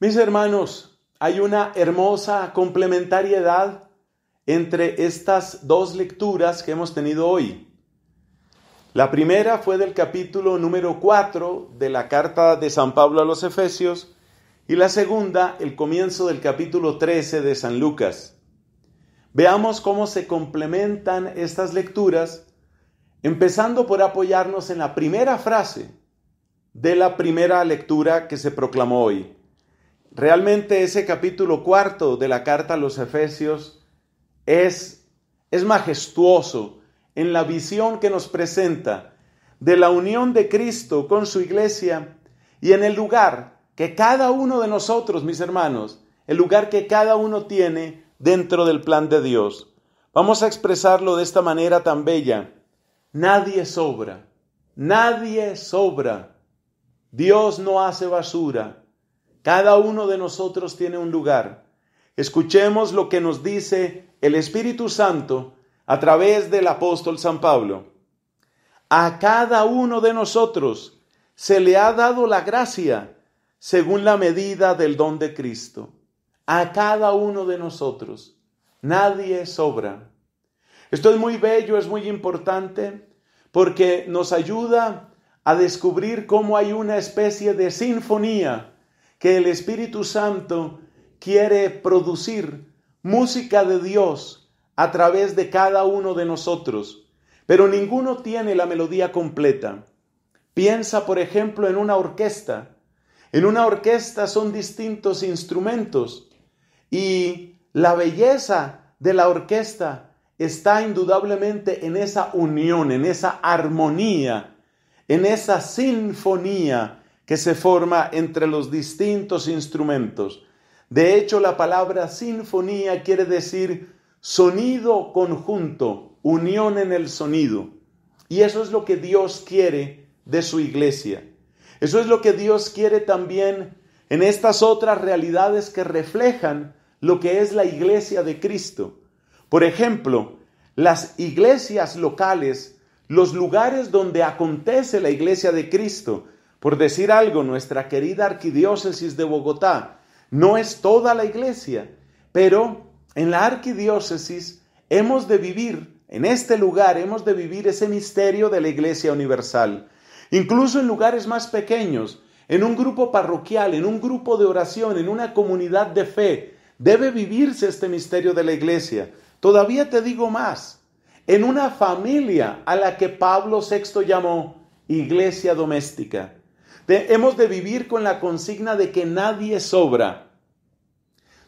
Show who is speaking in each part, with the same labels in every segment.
Speaker 1: Mis hermanos, hay una hermosa complementariedad entre estas dos lecturas que hemos tenido hoy. La primera fue del capítulo número 4 de la carta de San Pablo a los Efesios y la segunda el comienzo del capítulo 13 de San Lucas. Veamos cómo se complementan estas lecturas, empezando por apoyarnos en la primera frase de la primera lectura que se proclamó hoy. Realmente ese capítulo cuarto de la carta a los Efesios es, es majestuoso en la visión que nos presenta de la unión de Cristo con su iglesia y en el lugar que cada uno de nosotros, mis hermanos, el lugar que cada uno tiene dentro del plan de Dios. Vamos a expresarlo de esta manera tan bella. Nadie sobra, nadie sobra. Dios no hace basura. Cada uno de nosotros tiene un lugar. Escuchemos lo que nos dice el Espíritu Santo a través del apóstol San Pablo. A cada uno de nosotros se le ha dado la gracia según la medida del don de Cristo. A cada uno de nosotros. Nadie sobra. Esto es muy bello, es muy importante, porque nos ayuda a descubrir cómo hay una especie de sinfonía que el Espíritu Santo quiere producir música de Dios a través de cada uno de nosotros, pero ninguno tiene la melodía completa. Piensa, por ejemplo, en una orquesta. En una orquesta son distintos instrumentos y la belleza de la orquesta está indudablemente en esa unión, en esa armonía, en esa sinfonía que se forma entre los distintos instrumentos. De hecho, la palabra sinfonía quiere decir sonido conjunto, unión en el sonido. Y eso es lo que Dios quiere de su iglesia. Eso es lo que Dios quiere también en estas otras realidades que reflejan lo que es la iglesia de Cristo. Por ejemplo, las iglesias locales, los lugares donde acontece la iglesia de Cristo, por decir algo, nuestra querida arquidiócesis de Bogotá no es toda la iglesia, pero en la arquidiócesis hemos de vivir, en este lugar hemos de vivir ese misterio de la iglesia universal. Incluso en lugares más pequeños, en un grupo parroquial, en un grupo de oración, en una comunidad de fe, debe vivirse este misterio de la iglesia. Todavía te digo más, en una familia a la que Pablo VI llamó iglesia doméstica hemos de vivir con la consigna de que nadie sobra.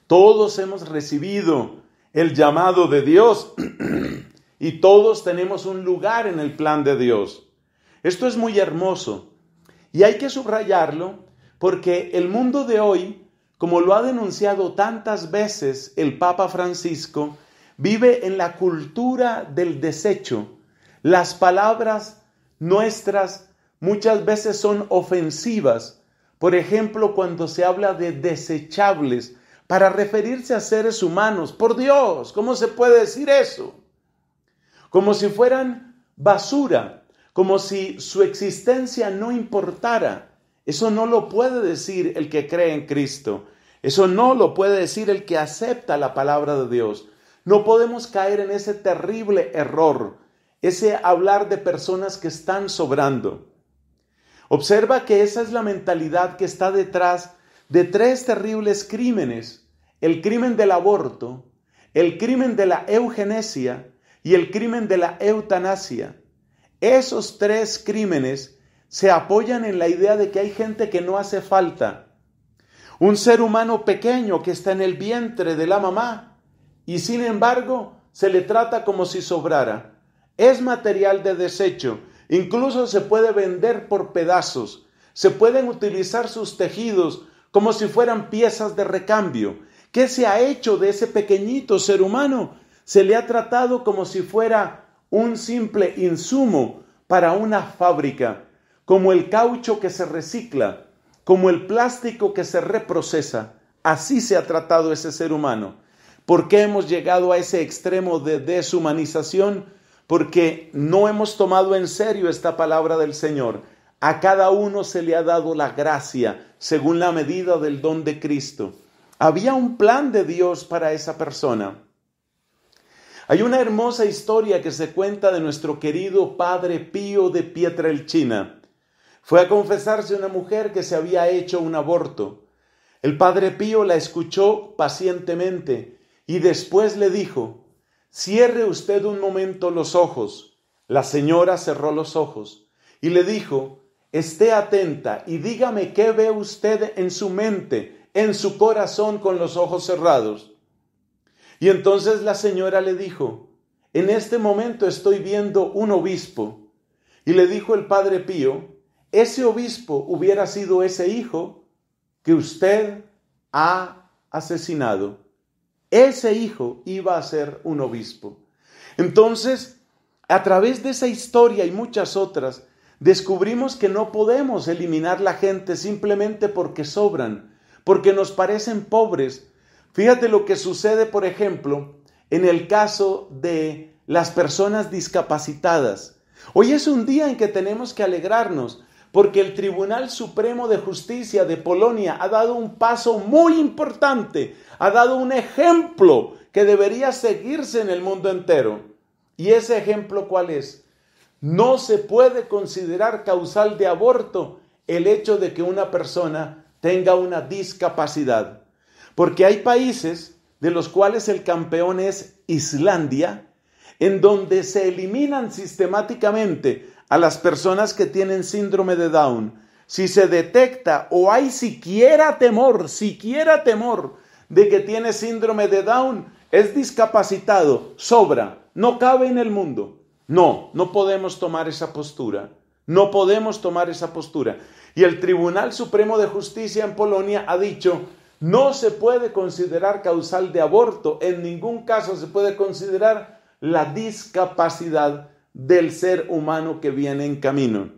Speaker 1: Todos hemos recibido el llamado de Dios y todos tenemos un lugar en el plan de Dios. Esto es muy hermoso y hay que subrayarlo porque el mundo de hoy, como lo ha denunciado tantas veces el Papa Francisco, vive en la cultura del desecho. Las palabras nuestras muchas veces son ofensivas. Por ejemplo, cuando se habla de desechables para referirse a seres humanos. Por Dios, ¿cómo se puede decir eso? Como si fueran basura, como si su existencia no importara. Eso no lo puede decir el que cree en Cristo. Eso no lo puede decir el que acepta la palabra de Dios. No podemos caer en ese terrible error, ese hablar de personas que están sobrando. Observa que esa es la mentalidad que está detrás de tres terribles crímenes, el crimen del aborto, el crimen de la eugenesia y el crimen de la eutanasia. Esos tres crímenes se apoyan en la idea de que hay gente que no hace falta. Un ser humano pequeño que está en el vientre de la mamá y sin embargo se le trata como si sobrara. Es material de desecho Incluso se puede vender por pedazos. Se pueden utilizar sus tejidos como si fueran piezas de recambio. ¿Qué se ha hecho de ese pequeñito ser humano? Se le ha tratado como si fuera un simple insumo para una fábrica, como el caucho que se recicla, como el plástico que se reprocesa. Así se ha tratado ese ser humano. ¿Por qué hemos llegado a ese extremo de deshumanización? porque no hemos tomado en serio esta palabra del Señor. A cada uno se le ha dado la gracia según la medida del don de Cristo. Había un plan de Dios para esa persona. Hay una hermosa historia que se cuenta de nuestro querido padre Pío de Pietrelchina. Fue a confesarse una mujer que se había hecho un aborto. El padre Pío la escuchó pacientemente y después le dijo, Cierre usted un momento los ojos. La señora cerró los ojos y le dijo, esté atenta y dígame qué ve usted en su mente, en su corazón con los ojos cerrados. Y entonces la señora le dijo, en este momento estoy viendo un obispo. Y le dijo el padre Pío, ese obispo hubiera sido ese hijo que usted ha asesinado. Ese hijo iba a ser un obispo. Entonces, a través de esa historia y muchas otras, descubrimos que no podemos eliminar la gente simplemente porque sobran, porque nos parecen pobres. Fíjate lo que sucede, por ejemplo, en el caso de las personas discapacitadas. Hoy es un día en que tenemos que alegrarnos porque el Tribunal Supremo de Justicia de Polonia ha dado un paso muy importante, ha dado un ejemplo que debería seguirse en el mundo entero. ¿Y ese ejemplo cuál es? No se puede considerar causal de aborto el hecho de que una persona tenga una discapacidad. Porque hay países de los cuales el campeón es Islandia, en donde se eliminan sistemáticamente a las personas que tienen síndrome de Down, si se detecta o hay siquiera temor, siquiera temor de que tiene síndrome de Down, es discapacitado, sobra, no cabe en el mundo. No, no podemos tomar esa postura. No podemos tomar esa postura. Y el Tribunal Supremo de Justicia en Polonia ha dicho, no se puede considerar causal de aborto, en ningún caso se puede considerar la discapacidad del ser humano que viene en camino.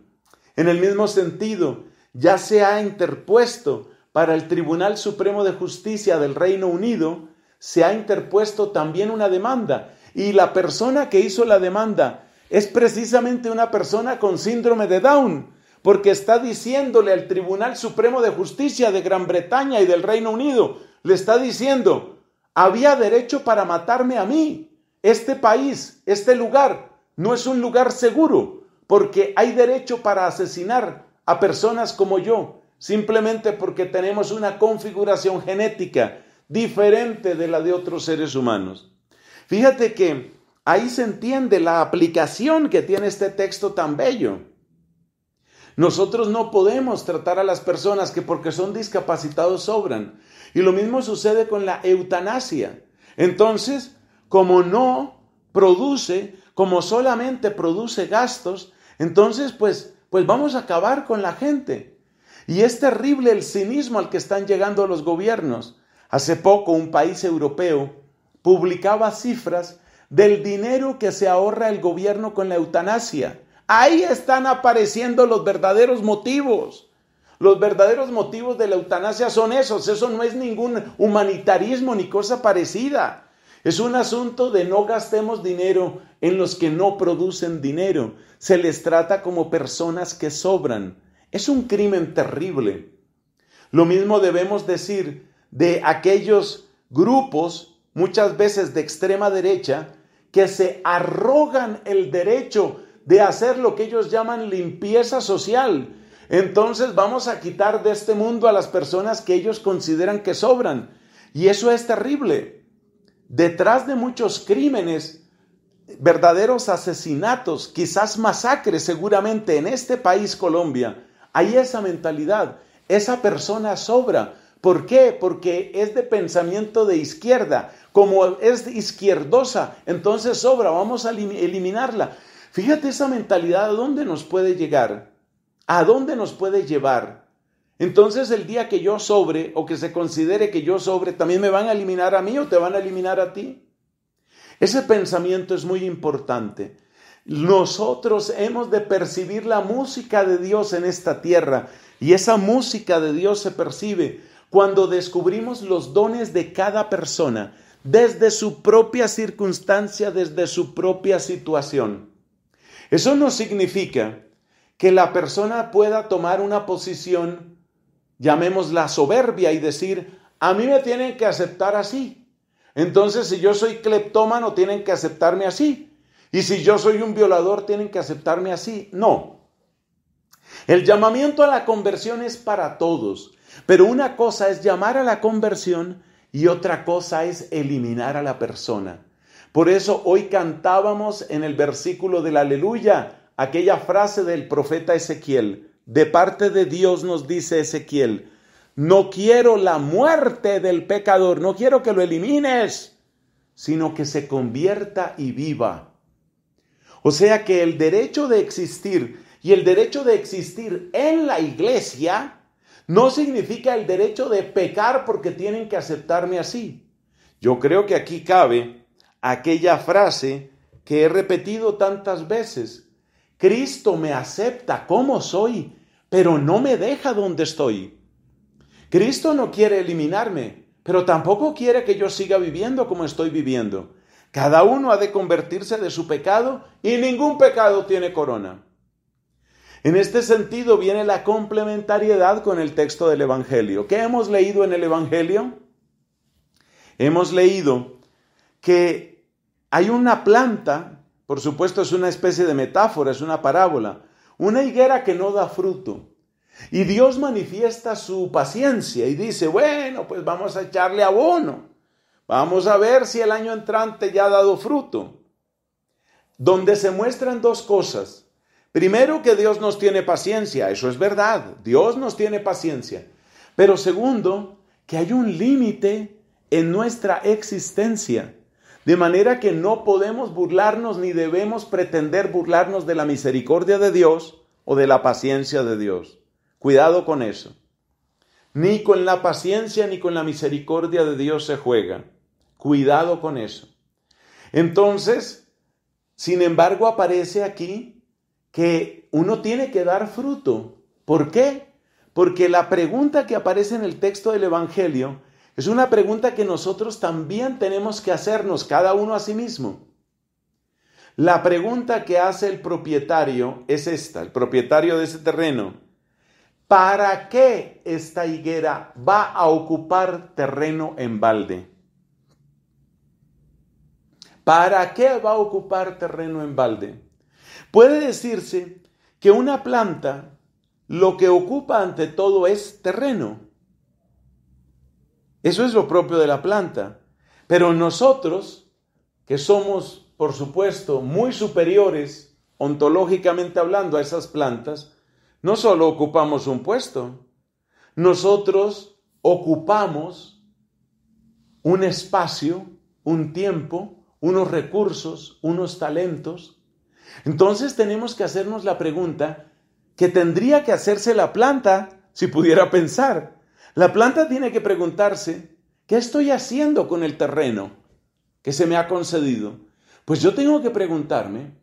Speaker 1: En el mismo sentido, ya se ha interpuesto para el Tribunal Supremo de Justicia del Reino Unido, se ha interpuesto también una demanda y la persona que hizo la demanda es precisamente una persona con síndrome de Down, porque está diciéndole al Tribunal Supremo de Justicia de Gran Bretaña y del Reino Unido, le está diciendo, había derecho para matarme a mí, este país, este lugar, no es un lugar seguro, porque hay derecho para asesinar a personas como yo, simplemente porque tenemos una configuración genética diferente de la de otros seres humanos. Fíjate que ahí se entiende la aplicación que tiene este texto tan bello. Nosotros no podemos tratar a las personas que porque son discapacitados sobran. Y lo mismo sucede con la eutanasia. Entonces, como no produce como solamente produce gastos, entonces pues, pues vamos a acabar con la gente. Y es terrible el cinismo al que están llegando los gobiernos. Hace poco un país europeo publicaba cifras del dinero que se ahorra el gobierno con la eutanasia. Ahí están apareciendo los verdaderos motivos. Los verdaderos motivos de la eutanasia son esos. Eso no es ningún humanitarismo ni cosa parecida. Es un asunto de no gastemos dinero en los que no producen dinero. Se les trata como personas que sobran. Es un crimen terrible. Lo mismo debemos decir de aquellos grupos, muchas veces de extrema derecha, que se arrogan el derecho de hacer lo que ellos llaman limpieza social. Entonces vamos a quitar de este mundo a las personas que ellos consideran que sobran. Y eso es terrible. Detrás de muchos crímenes, verdaderos asesinatos, quizás masacres seguramente en este país Colombia, hay esa mentalidad. Esa persona sobra. ¿Por qué? Porque es de pensamiento de izquierda. Como es izquierdosa, entonces sobra, vamos a eliminarla. Fíjate esa mentalidad a dónde nos puede llegar, a dónde nos puede llevar. Entonces el día que yo sobre o que se considere que yo sobre, también me van a eliminar a mí o te van a eliminar a ti. Ese pensamiento es muy importante. Nosotros hemos de percibir la música de Dios en esta tierra y esa música de Dios se percibe cuando descubrimos los dones de cada persona desde su propia circunstancia, desde su propia situación. Eso no significa que la persona pueda tomar una posición la soberbia y decir, a mí me tienen que aceptar así. Entonces, si yo soy cleptómano, tienen que aceptarme así. Y si yo soy un violador, tienen que aceptarme así. No. El llamamiento a la conversión es para todos. Pero una cosa es llamar a la conversión y otra cosa es eliminar a la persona. Por eso hoy cantábamos en el versículo del aleluya aquella frase del profeta Ezequiel de parte de Dios nos dice Ezequiel, no quiero la muerte del pecador, no quiero que lo elimines, sino que se convierta y viva. O sea que el derecho de existir y el derecho de existir en la iglesia no significa el derecho de pecar porque tienen que aceptarme así. Yo creo que aquí cabe aquella frase que he repetido tantas veces. Cristo me acepta como soy, pero no me deja donde estoy. Cristo no quiere eliminarme, pero tampoco quiere que yo siga viviendo como estoy viviendo. Cada uno ha de convertirse de su pecado y ningún pecado tiene corona. En este sentido viene la complementariedad con el texto del Evangelio. ¿Qué hemos leído en el Evangelio? Hemos leído que hay una planta por supuesto es una especie de metáfora, es una parábola. Una higuera que no da fruto. Y Dios manifiesta su paciencia y dice, bueno, pues vamos a echarle abono. Vamos a ver si el año entrante ya ha dado fruto. Donde se muestran dos cosas. Primero que Dios nos tiene paciencia, eso es verdad, Dios nos tiene paciencia. Pero segundo, que hay un límite en nuestra existencia. De manera que no podemos burlarnos ni debemos pretender burlarnos de la misericordia de Dios o de la paciencia de Dios. Cuidado con eso. Ni con la paciencia ni con la misericordia de Dios se juega. Cuidado con eso. Entonces, sin embargo, aparece aquí que uno tiene que dar fruto. ¿Por qué? Porque la pregunta que aparece en el texto del Evangelio es una pregunta que nosotros también tenemos que hacernos, cada uno a sí mismo. La pregunta que hace el propietario es esta, el propietario de ese terreno. ¿Para qué esta higuera va a ocupar terreno en balde? ¿Para qué va a ocupar terreno en balde? Puede decirse que una planta lo que ocupa ante todo es terreno. Eso es lo propio de la planta. Pero nosotros, que somos, por supuesto, muy superiores ontológicamente hablando a esas plantas, no solo ocupamos un puesto, nosotros ocupamos un espacio, un tiempo, unos recursos, unos talentos. Entonces tenemos que hacernos la pregunta que tendría que hacerse la planta si pudiera pensar. La planta tiene que preguntarse, ¿qué estoy haciendo con el terreno que se me ha concedido? Pues yo tengo que preguntarme,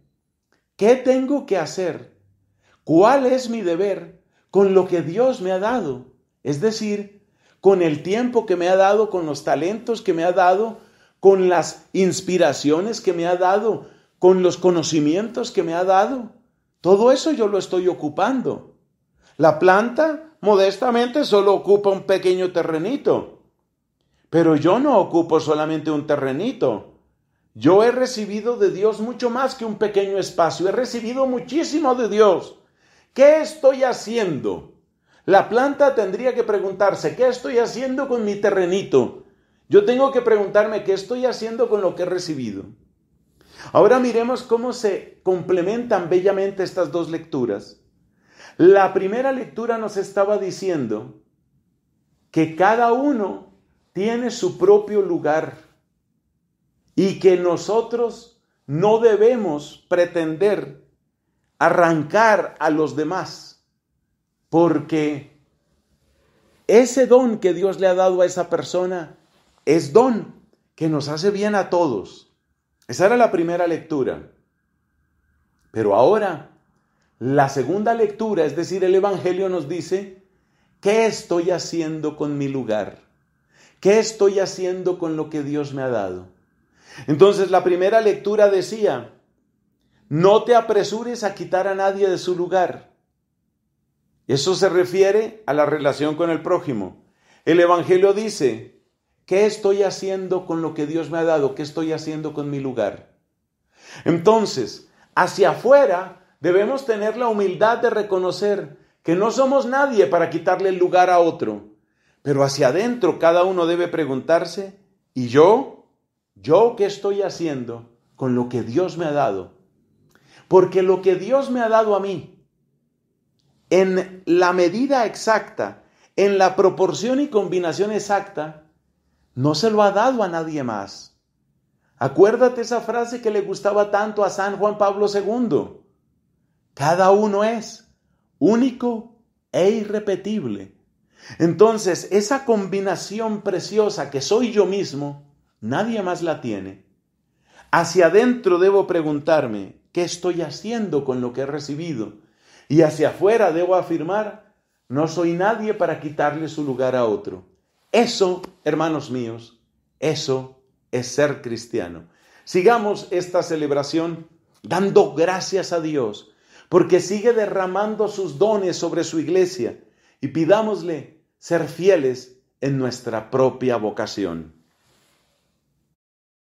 Speaker 1: ¿qué tengo que hacer? ¿Cuál es mi deber con lo que Dios me ha dado? Es decir, con el tiempo que me ha dado, con los talentos que me ha dado, con las inspiraciones que me ha dado, con los conocimientos que me ha dado. Todo eso yo lo estoy ocupando. La planta modestamente solo ocupa un pequeño terrenito. Pero yo no ocupo solamente un terrenito. Yo he recibido de Dios mucho más que un pequeño espacio. He recibido muchísimo de Dios. ¿Qué estoy haciendo? La planta tendría que preguntarse, ¿qué estoy haciendo con mi terrenito? Yo tengo que preguntarme, ¿qué estoy haciendo con lo que he recibido? Ahora miremos cómo se complementan bellamente estas dos lecturas. La primera lectura nos estaba diciendo que cada uno tiene su propio lugar y que nosotros no debemos pretender arrancar a los demás, porque ese don que Dios le ha dado a esa persona es don que nos hace bien a todos. Esa era la primera lectura. Pero ahora la segunda lectura, es decir, el Evangelio nos dice, ¿qué estoy haciendo con mi lugar? ¿Qué estoy haciendo con lo que Dios me ha dado? Entonces la primera lectura decía, no te apresures a quitar a nadie de su lugar. Eso se refiere a la relación con el prójimo. El Evangelio dice, ¿qué estoy haciendo con lo que Dios me ha dado? ¿Qué estoy haciendo con mi lugar? Entonces, hacia afuera Debemos tener la humildad de reconocer que no somos nadie para quitarle el lugar a otro. Pero hacia adentro cada uno debe preguntarse, ¿y yo? ¿Yo qué estoy haciendo con lo que Dios me ha dado? Porque lo que Dios me ha dado a mí, en la medida exacta, en la proporción y combinación exacta, no se lo ha dado a nadie más. Acuérdate esa frase que le gustaba tanto a San Juan Pablo II. Cada uno es único e irrepetible. Entonces, esa combinación preciosa que soy yo mismo, nadie más la tiene. Hacia adentro debo preguntarme, ¿qué estoy haciendo con lo que he recibido? Y hacia afuera debo afirmar, no soy nadie para quitarle su lugar a otro. Eso, hermanos míos, eso es ser cristiano. Sigamos esta celebración dando gracias a Dios porque sigue derramando sus dones sobre su iglesia y pidámosle ser fieles en nuestra propia vocación.